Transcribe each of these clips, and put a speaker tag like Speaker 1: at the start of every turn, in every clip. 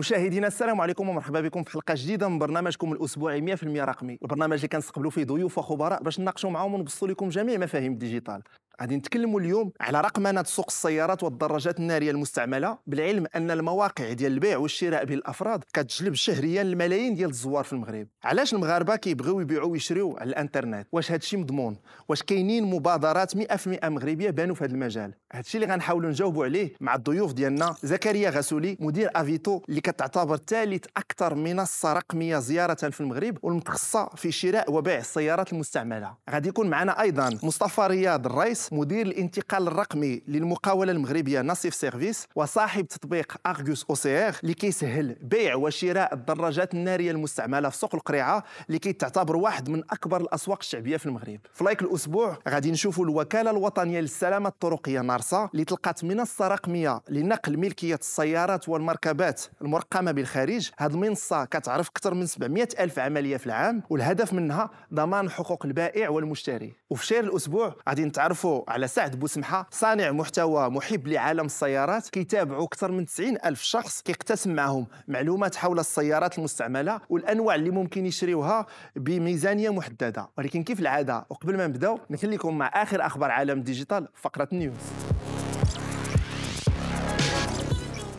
Speaker 1: مشاهدينا السلام عليكم ومرحبا بكم في حلقه جديده من برنامجكم الاسبوعي 100% رقمي البرنامج اللي كنستقبلوا فيه ضيوف وخبراء باش نناقشوا معاهم ونبسطوا لكم جميع مفاهيم الديجيتال غادي نتكلموا اليوم على رقمنه سوق السيارات والدراجات الناريه المستعمله بالعلم ان المواقع ديال البيع والشراء بين الافراد كتجلب شهريا الملايين ديال الزوار في المغرب علاش المغاربه كيبغيو يبيعوا ويشريو على الانترنت واش هادشي مضمون واش كاينين مبادرات 100% مغربيه بانوا في هذا المجال هادشي اللي غنحاولوا نجاوبوا عليه مع الضيوف ديالنا زكريا غسولي مدير افيتو اللي كتعتبر ثالث اكثر منصه رقميه زياره في المغرب والمتخصصه في شراء وبيع السيارات المستعمله غادي يكون معنا ايضا مصطفى رياض الرئيس مدير الانتقال الرقمي للمقاوله المغربيه نصيف سيرفيس وصاحب تطبيق ارغوس او سي ار اللي كيسهل بيع وشراء الدراجات الناريه المستعمله في سوق القريعه اللي كتعتبر واحد من اكبر الاسواق الشعبيه في المغرب في لايك الاسبوع غادي نشوفوا الوكاله الوطنيه للسلامه الطرقيه نارسا اللي تلقات منصه رقميه لنقل ملكيه السيارات والمركبات المرقمه بالخارج هذه المنصه كتعرف اكثر من 700 الف عمليه في العام والهدف منها ضمان حقوق البائع والمشتري وفي شير الاسبوع غادي نتعرفوا على سعد بوسمحه صانع محتوى محب لعالم السيارات كيتابعوا اكثر من 90 الف شخص كيقتسم معهم معلومات حول السيارات المستعمله والانواع اللي ممكن يشريوها بميزانيه محدده ولكن كيف العاده وقبل ما نبداو نخليكم مع اخر اخبار عالم ديجيتال فقره نيوز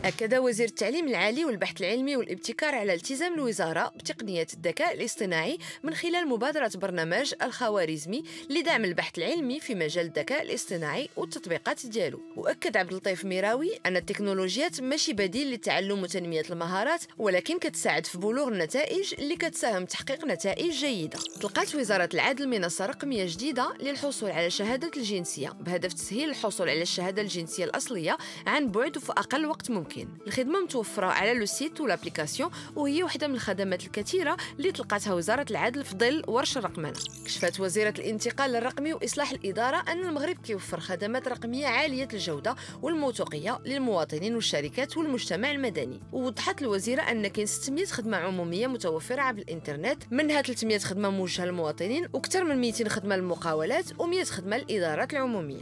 Speaker 2: أكد وزير التعليم العالي والبحث العلمي والابتكار على التزام الوزارة بتقنية الذكاء الاصطناعي من خلال مبادرة برنامج الخوارزمي لدعم البحث العلمي في مجال الذكاء الاصطناعي والتطبيقات ديالو وأكد عبد اللطيف ميراوي أن التكنولوجيات ماشي بديل للتعلم وتنمية المهارات ولكن كتساعد في بلوغ النتائج اللي كتساهم تحقيق نتائج جيدة تلقات وزارة العدل منصة رقمية جديدة للحصول على شهادة الجنسية بهدف تسهيل الحصول على الشهادة الجنسية الأصلية عن بعد وفي أقل وقت ممكن ممكن الخدمه متوفره على لو سيت والابليكاسيون وهي وحده من الخدمات الكثيره اللي تلقاتها وزاره العدل في ظل ورش الرقمنه كشفت وزيره الانتقال الرقمي واصلاح الاداره ان المغرب كيوفر خدمات رقميه عاليه الجوده والموثوقيه للمواطنين والشركات والمجتمع المدني ووضحت الوزيره ان كاين 600 خدمه عموميه متوفره عبر الانترنت منها 300 خدمه موجهه للمواطنين واكثر من 200 خدمه للمقاولات و100 خدمه للادارات العموميه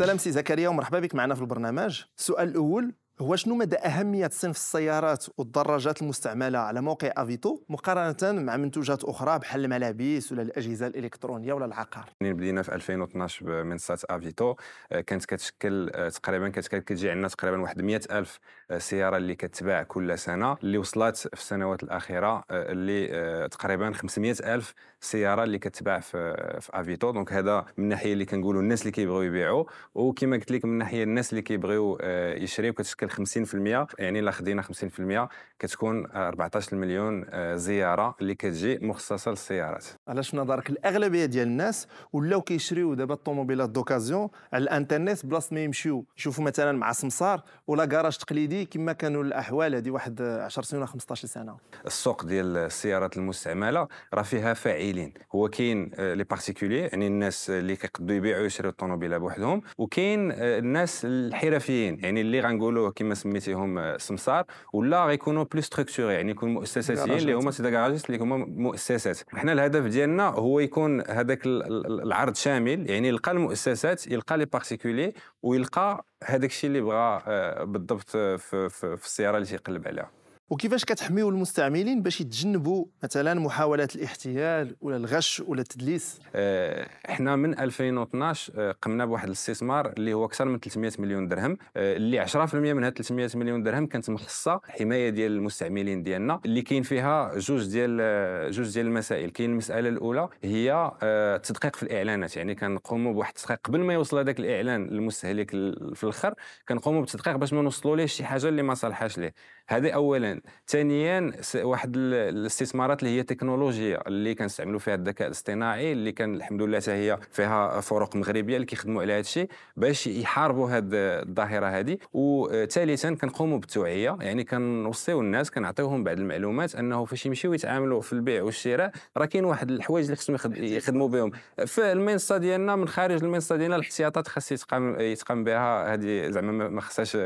Speaker 1: السلام سي زكريا ومرحبا بك معنا في البرنامج السؤال الاول هو شنو مدى أهمية صنف السيارات والدراجات المستعملة على موقع أفيتو مقارنة مع منتوجات أخرى بحال الملابس ولا الأجهزة الإلكترونية ولا العقار؟
Speaker 3: منين يعني بدينا في 2012 بمنصة أفيتو آه، كانت كتشكل آه، تقريبا كانت كتجي عندنا تقريبا واحد 100 ألف آه، سيارة اللي كتباع كل سنة اللي وصلت في السنوات الأخيرة اللي تقريبا 500 ألف السياره اللي كتباع في في افيتو دونك هذا من الناحيه اللي كنقولوا الناس اللي كيبغيو يبيعوا وكما قلت لك من الناحيه الناس اللي كيبغيو آه، يشريو كتشكل 50% يعني الا خدينا 50% كتكون 14 مليون آه، زياره اللي كتجي مخصصه للسيارات
Speaker 1: علاش في نظرك الاغلبيه ديال الناس ولاو كيشريو دابا الطوموبيلات دوكازيون على الانترنت بلاصه ما يمشيو يشوفوا مثلا مع سمسار ولا كراج تقليدي كما كانوا الاحوال هذه واحد 10 سنين ولا 15 سنه
Speaker 3: السوق ديال السيارات المستعمله راه فيها فاعل العائلين هو كاين آه، لي بارتيكولي يعني الناس اللي كيقدوا يبيعوا ويشريوا الطوموبيله بوحدهم وكاين آه، الناس الحرفيين يعني اللي غنقولوا كما سميتيهم آه، سمسار ولا غيكونوا بلوس ستركتوري يعني يكونوا مؤسساتيين اللي هما سيدا كراجيست اللي هما مؤسسات حنا الهدف ديالنا هو يكون هذاك العرض شامل يعني يلقى المؤسسات يلقى لي بارتيكولي ويلقى هذاك الشيء اللي بغى بالضبط في, في, في السياره اللي تيقلب عليها
Speaker 1: وكيفاش كتحميو المستعملين باش يتجنبوا مثلا محاولات الاحتيال ولا الغش ولا التدليس آه، احنا من 2012 آه، قمنا
Speaker 3: بواحد الاستثمار اللي هو اكثر من 300 مليون درهم آه، اللي 10% من هاد 300 مليون درهم كانت مخصصه حمايه ديال المستعملين ديالنا اللي كاين فيها جوج ديال جوج ديال المسائل كاين المساله الاولى هي التدقيق في الاعلانات يعني كنقوموا بواحد التدقيق قبل ما يوصل هذاك الاعلان للمستهلك في الاخر كنقوموا بالتدقيق باش ما نوصلوا ليه شي حاجه اللي ما صالحاش ليه هذه اولا ثانيا واحد الاستثمارات اللي هي تكنولوجيا اللي كنستعملوا فيها الذكاء الاصطناعي اللي كان الحمد لله هي فيها فرق مغربيه اللي كيخدموا على هذا الشيء باش يحاربوا هذه الظاهره هذه وثالثا كنقوموا بالتوعيه يعني كنوصيو الناس كنعطيوهم بعض المعلومات انه فاش يمشيو يتعاملوا في البيع والشراء راه كاين واحد الحوايج اللي خصهم يخدموا بهم في المنصه ديالنا من خارج المنصه ديالنا الاحتياطات خاص يتقام يتقام بها هذه زعما ما خصهاش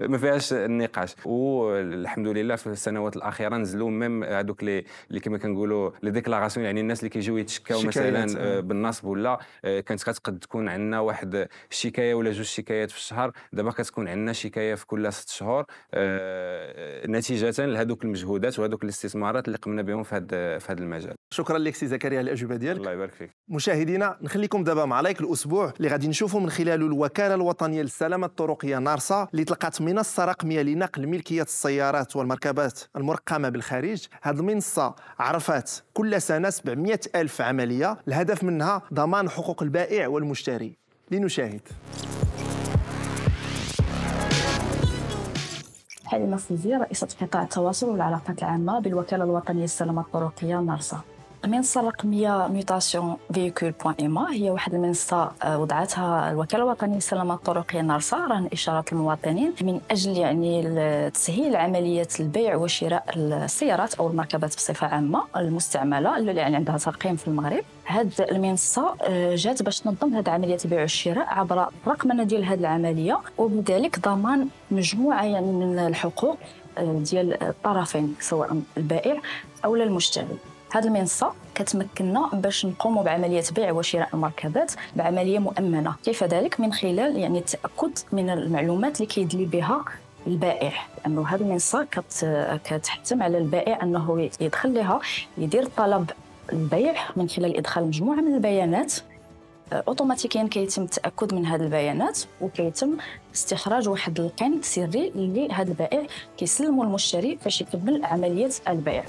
Speaker 3: ما فيهاش النقاش والحمد لله في السنوات الاخيره نزلوا ميم هذوك لي اللي كما كنقولوا لي ديكلاراسيون يعني الناس اللي كيجيو يتشكاو مثلا آه، آه. بالنصب ولا آه، كانت كتقد تكون عندنا واحد شكايه ولا جوج شكايات في الشهر دابا كتكون عندنا شكايه في كل ست شهور نتيجه لهذوك المجهودات وهذوك الاستثمارات اللي قمنا بهم في هذا في هذا المجال
Speaker 1: شكرا لك سي زكريا على الاجوبه ديالك الله يبارك فيك مشاهدينا نخليكم دابا مع لايك الاسبوع اللي غادي نشوفوا من خلاله الوكاله الوطنيه للسلامه الطرقيه نارسا اللي تلقات منصه رقميه لنقل ملكيه السيارات والمركبات المركبات المرقمة بالخارج هذه المنصة عرفات كل سنة 700 ألف عملية الهدف منها ضمان حقوق البائع والمشتري لنشاهد
Speaker 4: حليمة فوزي رئيسة قطاع التواصل والعلاقات العامة بالوكالة الوطنية للسلامة الطرقية نارسا منصة رقمية ميوتاسيون فيكول بوان إما هي واحد المنصة آه، وضعتها الوكالة الوطنية للسلامة الطرقية نارسا رهن إشارات المواطنين من أجل يعني تسهيل عملية البيع وشراء السيارات أو المركبات بصفة عامة المستعملة اللي يعني عندها ترقيم في المغرب هاد المنصة آه، جات باش تنظم هاد عملية البيع والشراء عبر الرقمنة ديال هاد العملية وبذلك ضمان مجموعة يعني من الحقوق آه، ديال الطرفين سواء البائع أو المشتري هذه المنصه كتمكننا باش نقوموا بعمليه بيع وشراء المركبات بعمليه مؤمنه كيف ذلك من خلال يعني التاكد من المعلومات اللي كيدلي بها البائع لانه هذه المنصه كت... كتحتم على البائع انه يدخل لها يدير طلب البيع من خلال ادخال مجموعه من البيانات آه، اوتوماتيكيا كيتم التاكد من هذه البيانات وكيتم استخراج واحد القنت سري اللي هذا البائع كيسلمو المشتري باش يكمل عمليه البيع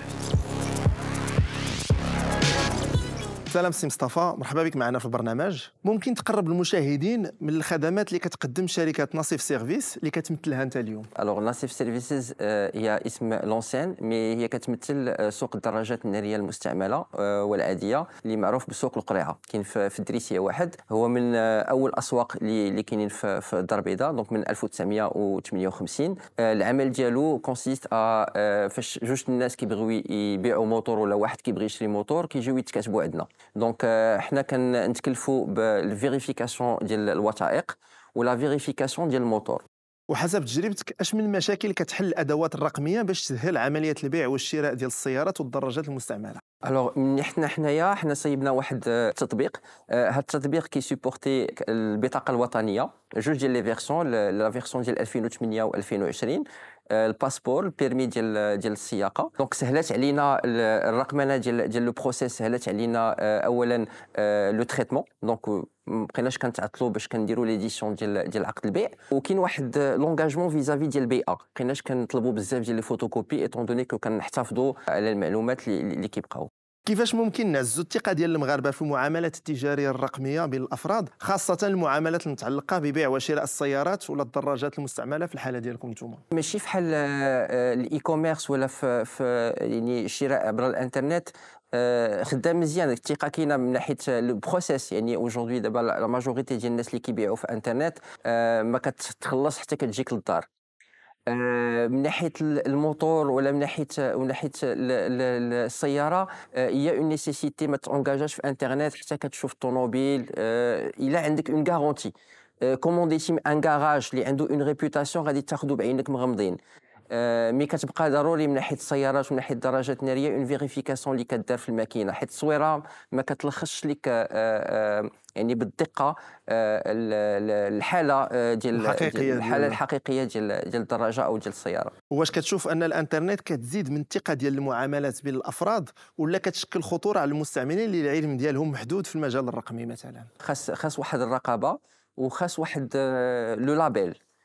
Speaker 1: سلام سي مصطفى مرحبا بك معنا في البرنامج
Speaker 4: ممكن تقرب المشاهدين
Speaker 1: من الخدمات اللي كتقدم شركه نصيف سيرفيس اللي كتمثلها انت اليوم
Speaker 5: الوغ نصيف سيرفيسز آه، هي اسم لونسين مي هي كتمثل آه، سوق الدراجات الناريه المستعمله آه، والعاديه اللي معروف بسوق القريعه كاين في الدريسيه واحد هو من اول الاسواق اللي كاينين في الدار البيضاء دونك من 1958 العمل ديالو كونسيست فاش جوج الناس كيبغيو يبيعوا موتور ولا واحد كيبغي يشري موتور كيجيو يتكاتبوا عندنا دونك euh, حنا كنتكلفوا بالفيريفيكاسيون ديال الوثائق ولا فيريفيكاسيون ديال الموتور
Speaker 1: وحسب تجربتك اش من مشاكل كتحل الادوات الرقميه باش تسهل عمليه البيع والشراء ديال السيارات والدراجات المستعمله
Speaker 5: الوغ من حنا حنايا حنا صيبنا واحد آه، آه، التطبيق هذا التطبيق كيسيبورتي البطاقه الوطنيه جوج ديال لي فيرسون لا فيرسون ديال 2008 و 2020 آه، الباسبور البيرمي ديال ديال السياقه دونك سهلات علينا الرقمنه ديال ديال لو بروسيس سهلات علينا آه، اولا آه، لو تريتمون دونك ما بقيناش كنتعطلوا باش كنديروا ليديسيون ديال ديال عقد البيع وكاين واحد لونغاجمون فيزافي ديال البيئه ما بقيناش كنطلبوا بزاف ديال لي فوتوكوبي ايتون دوني كو كنحتفظوا على المعلومات اللي كيبقاو كيفاش
Speaker 1: ممكن نعزو الثقه ديال المغاربه في المعاملات التجاريه الرقميه بين الافراد خاصه المعاملات المتعلقه ببيع وشراء السيارات ولا الدراجات المستعمله في الحاله ديالكم نتوما
Speaker 5: ماشي فحال الاي آه، آه، كوميرس ولا في, في يعني شراء عبر الانترنت آه، خدام مزيان الثقه كاينه من ناحيه لو بروسيس يعني اوجوردي دابا لا ماجوريتي ديال الناس اللي كيبيعوا في الانترنت ما كتخلص حتى كتجيك للدار آه، من ناحيه الموتور ولا من ناحيه من ناحيه السياره آه، هي اون نيسيسيتي ما تونجاجاش في انترنت حتى كتشوف الطوموبيل آه، الا عندك اون غارونتي كومونديتي من ان كراج اللي عنده اون ريبوتاسيون غادي تاخذو بعينك مغمضين آه، مي كتبقى ضروري من ناحيه السيارات ومن ناحيه الدرجات الناريه اون فيريفيكاسيون اللي كدار في الماكينه حيت التصويره ما كتلخصش لك آه، آه، يعني بالدقه الحاله ديال الحقيقيه الحاله الحقيقيه ديال ديال الدراجه او ديال السياره واش
Speaker 1: كتشوف ان الانترنت كتزيد من الثقه ديال المعاملات بين الافراد ولا كتشكل خطوره على
Speaker 5: المستعملين اللي العلم ديالهم محدود في المجال الرقمي مثلا خاص خاص واحد الرقابه وخاص واحد لو لابيل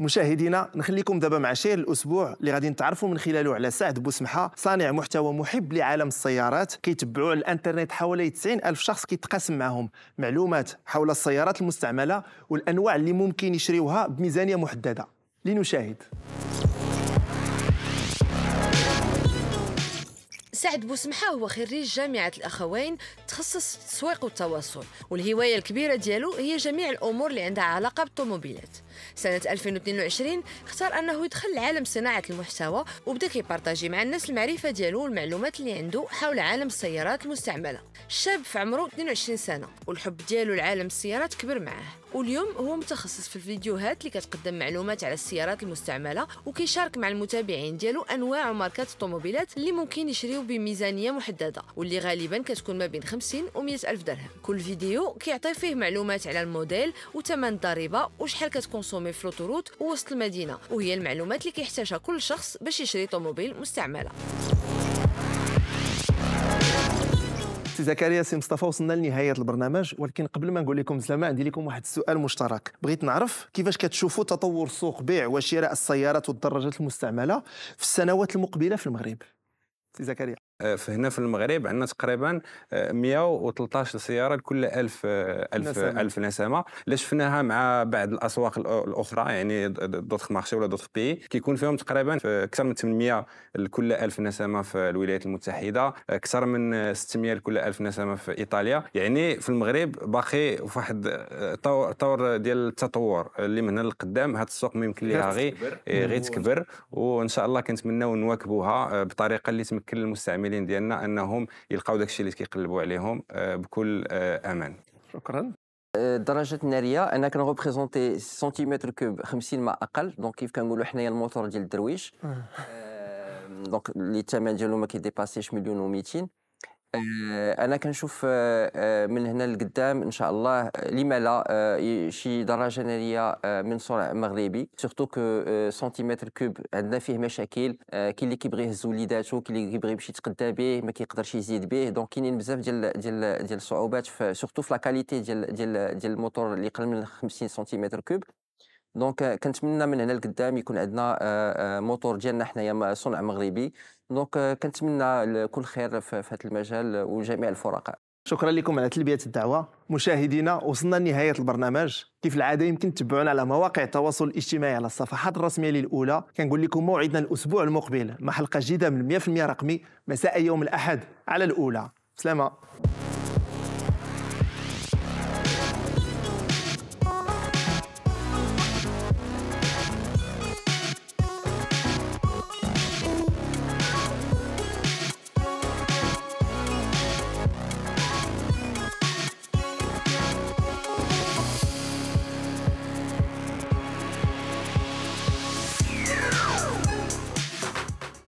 Speaker 1: مشاهدينا نخليكم دابا مع شير الاسبوع اللي غادي نتعرفوا من خلاله على سعد بوسمحه صانع محتوى محب لعالم السيارات كيتبعوا على الانترنت حوالي 90 الف شخص كيتقاسم معهم معلومات حول السيارات المستعمله والانواع اللي ممكن يشريوها بميزانيه محدده لنشاهد
Speaker 2: سعد بوسمحة هو خريج جامعة الأخوين تخصص التسويق والتواصل والهواية الكبيرة ديالو هي جميع الأمور اللي عندها علاقة بالطوموبيلات سنة 2022 اختار أنه يدخل لعالم صناعة المحتوى وبدا كيبارطاجي مع الناس المعرفة ديالو والمعلومات اللي عنده حول عالم السيارات المستعملة الشاب في عمره 22 سنة والحب ديالو لعالم السيارات كبر معاه واليوم هو متخصص في الفيديوهات اللي كتقدم معلومات على السيارات المستعمله وكيشارك مع المتابعين ديالو انواع وماركات الطوموبيلات اللي ممكن يشريو بميزانيه محدده واللي غالبا كتكون ما بين 50 و الف درهم كل فيديو كيعطي فيه معلومات على الموديل وثمن الضريبه وشحال كتكونسومي في لوطوروت ووسط المدينه وهي المعلومات اللي كيحتاجها كل شخص باش يشري طوموبيل مستعمله
Speaker 1: سي زكريا سي مصطفى وصلنا لنهايه البرنامج ولكن قبل ما نقول لكم السلام عندي لكم واحد السؤال مشترك بغيت نعرف كيفاش كتشوفوا تطور سوق بيع وشراء السيارات والدراجات المستعمله في السنوات المقبله في المغرب سي زكريا
Speaker 3: آه، فهنا في المغرب عندنا تقريبا 113 آه، سياره لكل 1000 1000 1000 نسمه اللي شفناها مع بعض الاسواق الاخرى يعني دوتخ مارشي ولا دوتخ بي كيكون فيهم تقريبا في اكثر من 800 لكل 1000 نسمه في الولايات المتحده اكثر من 600 لكل 1000 نسمه في ايطاليا يعني في المغرب باقي واحد آه، طور ديال التطور اللي من هنا للقدام هذا السوق ممكن يمكن ليها غير إيه، غير تكبر وان شاء الله كنتمناو نواكبوها بطريقه اللي تمكن المستعمل العاملين ديالنا انهم يلقاو داكشي اللي كيقلبوا عليهم آه، بكل آه، امان
Speaker 5: شكرا آه، درجه الناريه انا كنغوبريزونتي سنتيمتر كوب 50 ما اقل دونك كيف كنقولوا حنايا الموتور ديال الدرويش دونك اللي الثمن ديالو ما كيديباسيش مليون و200 آه، انا كنشوف آه، آه، من هنا لقدام ان شاء الله لما لا شي دراجه ناريه من صنع مغربي سورتو كو سنتيمتر كوب عندنا فيه مشاكل كاين اللي كيبغي يهز وليداتو كاين اللي كيبغي يمشي يتقدى به ما كيقدرش يزيد به دونك كاينين بزاف ديال ديال ديال الصعوبات سورتو في لا كاليتي ديال ديال ديال الموتور اللي قل من 50 سنتيمتر كوب دونك كنتمنى من هنا لقدام يكون عندنا آه، آه، موتور ديالنا حنايا صنع مغربي دونك آه، كنتمنى كل خير في هذا المجال وجميع الفرقاء
Speaker 1: شكرا لكم على تلبيه الدعوه مشاهدينا وصلنا لنهايه البرنامج كيف العاده يمكن تتبعونا على مواقع التواصل الاجتماعي على الصفحات الرسميه للاولى كنقول لكم موعدنا الاسبوع المقبل مع حلقه جديده من 100% رقمي مساء يوم الاحد على الاولى سلامه